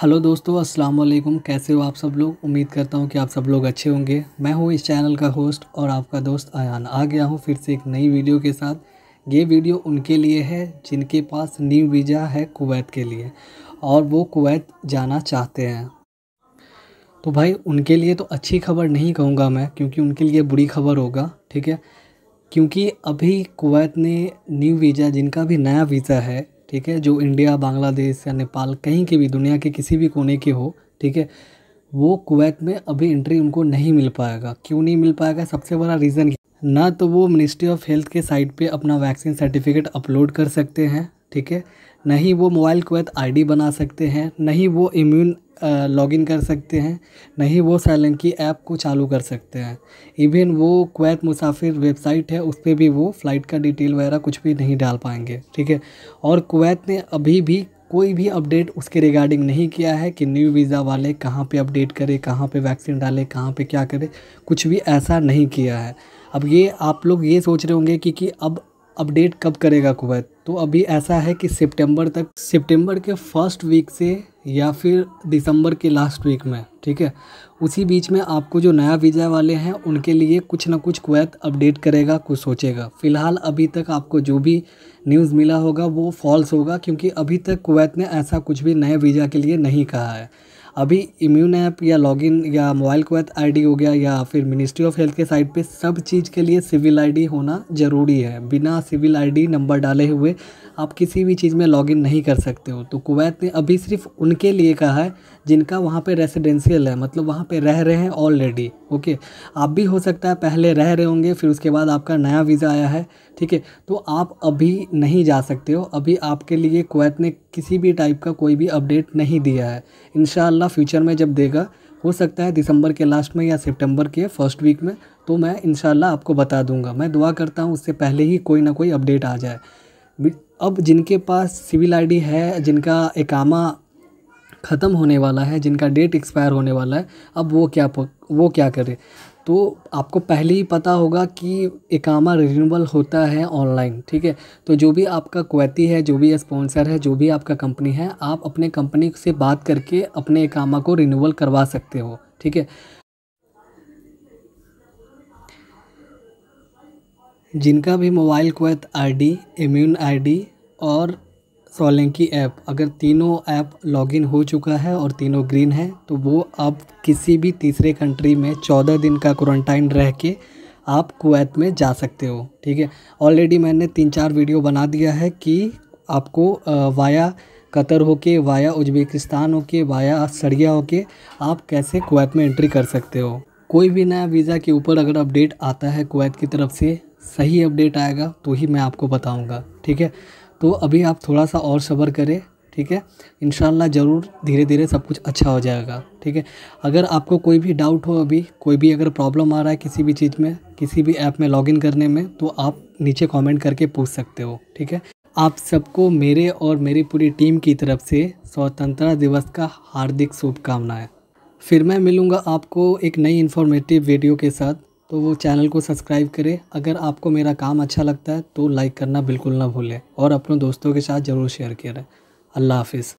hello दोस्तों अस्सलाम वालेकुम कैसे हो आप सब लोग उम्मीद करता हूँ कि आप सब लोग अच्छे होंगे मैं हूँ इस चैनल का होस्ट और आपका दोस्त आयान आ गया हूँ फिर से एक नई वीडियो के साथ ये वीडियो उनके लिए है जिनके पास न्यू वीज़ा है कुवैत के लिए और वो कुवैत जाना चाहते हैं तो भाई उनके लिए तो अच्छी खबर नहीं कहूँगा मैं क्योंकि उनके लिए बुरी खबर होगा ठीक है क्योंकि अभी कुवैत ने न्यू वीज़ा जिनका भी नया वीज़ा है ठीक है जो इंडिया बांग्लादेश या नेपाल कहीं के भी दुनिया के किसी भी कोने के हो ठीक है वो कुवैत में अभी एंट्री उनको नहीं मिल पाएगा क्यों नहीं मिल पाएगा सबसे बड़ा रीज़न ना तो वो मिनिस्ट्री ऑफ हेल्थ के साइट पे अपना वैक्सीन सर्टिफिकेट अपलोड कर सकते हैं ठीक है नहीं वो मोबाइल क्वेत आईडी बना सकते हैं नहीं वो इम्यून लॉगिन कर सकते हैं नहीं वो सैलंकी ऐप को चालू कर सकते हैं इवन वो क्वैत मुसाफिर वेबसाइट है उस पर भी वो फ़्लाइट का डिटेल वगैरह कुछ भी नहीं डाल पाएंगे ठीक है और कुवैत ने अभी भी कोई भी अपडेट उसके रिगार्डिंग नहीं किया है कि न्यू वीज़ा वाले कहाँ पे अपडेट करें कहाँ पे वैक्सीन डालें कहाँ पे क्या करें कुछ भी ऐसा नहीं किया है अब ये आप लोग ये सोच रहे होंगे कि कि अब अपडेट कब करेगा कुवैत तो अभी ऐसा है कि सितंबर तक सितंबर के फर्स्ट वीक से या फिर दिसंबर के लास्ट वीक में ठीक है उसी बीच में आपको जो नया वीज़ा वाले हैं उनके लिए कुछ ना कुछ क्वैत अपडेट करेगा कुछ सोचेगा फ़िलहाल अभी तक आपको जो भी न्यूज़ मिला होगा वो फॉल्स होगा क्योंकि अभी तक कुवैत ने ऐसा कुछ भी नए वीज़ा के लिए नहीं कहा है अभी इम्यून ऐप या लॉगिन या मोबाइल क्वेथ आईडी हो गया या फिर मिनिस्ट्री ऑफ हेल्थ के साइट पे सब चीज़ के लिए सिविल आईडी होना ज़रूरी है बिना सिविल आईडी नंबर डाले हुए आप किसी भी चीज़ में लॉगिन नहीं कर सकते हो तो कुवैत ने अभी सिर्फ उनके लिए कहा है जिनका वहाँ पे रेसिडेंशियल है मतलब वहाँ पे रह रहे हैं ऑलरेडी ओके आप भी हो सकता है पहले रह रहे होंगे फिर उसके बाद आपका नया वीज़ा आया है ठीक है तो आप अभी नहीं जा सकते हो अभी आपके लिए कुवैत ने किसी भी टाइप का कोई भी अपडेट नहीं दिया है इन फ्यूचर में जब देगा हो सकता है दिसंबर के लास्ट में या सितंबर के फर्स्ट वीक में तो मैं इन आपको बता दूंगा मैं दुआ करता हूँ उससे पहले ही कोई ना कोई अपडेट आ जाए अब जिनके पास सिविल आईडी है जिनका एकामा ख़त्म होने वाला है जिनका डेट एक्सपायर होने वाला है अब वो क्या वो क्या करे तो आपको पहले ही पता होगा कि इकामा रिन्यूबल होता है ऑनलाइन ठीक है तो जो भी आपका क्वैती है जो भी स्पॉन्सर है जो भी आपका कंपनी है आप अपने कंपनी से बात करके अपने इकामा को रिन्यूबल करवा सकते हो ठीक है जिनका भी mobile Kuwait ID immune ID और सोलंकी ऐप अगर तीनों ऐप लॉगिन हो चुका है और तीनों ग्रीन है तो वो अब किसी भी तीसरे कंट्री में चौदह दिन का क्वारंटाइन रह के आप कुवैत में जा सकते हो ठीक है ऑलरेडी मैंने तीन चार वीडियो बना दिया है कि आपको वाया कतर होके वाया उज्बेकिस्तान होके वाया सरिया होके आप कैसे कुवैत में एंट्री कर सकते हो कोई भी नया वीज़ा के ऊपर अगर अपडेट आता है कुवैत की तरफ से सही अपडेट आएगा तो ही मैं आपको बताऊंगा ठीक है तो अभी आप थोड़ा सा और सब्र करें ठीक है इन ज़रूर धीरे धीरे सब कुछ अच्छा हो जाएगा ठीक है अगर आपको कोई भी डाउट हो अभी कोई भी अगर प्रॉब्लम आ रहा है किसी भी चीज़ में किसी भी ऐप में लॉगिन करने में तो आप नीचे कमेंट करके पूछ सकते हो ठीक है आप सबको मेरे और मेरी पूरी टीम की तरफ से स्वतंत्रता दिवस का हार्दिक शुभकामनाएं फिर मैं मिलूँगा आपको एक नई इन्फॉर्मेटिव वीडियो के साथ तो वो चैनल को सब्सक्राइब करें अगर आपको मेरा काम अच्छा लगता है तो लाइक करना बिल्कुल ना भूलें और अपने दोस्तों के साथ ज़रूर शेयर करें अल्लाह हाफिज़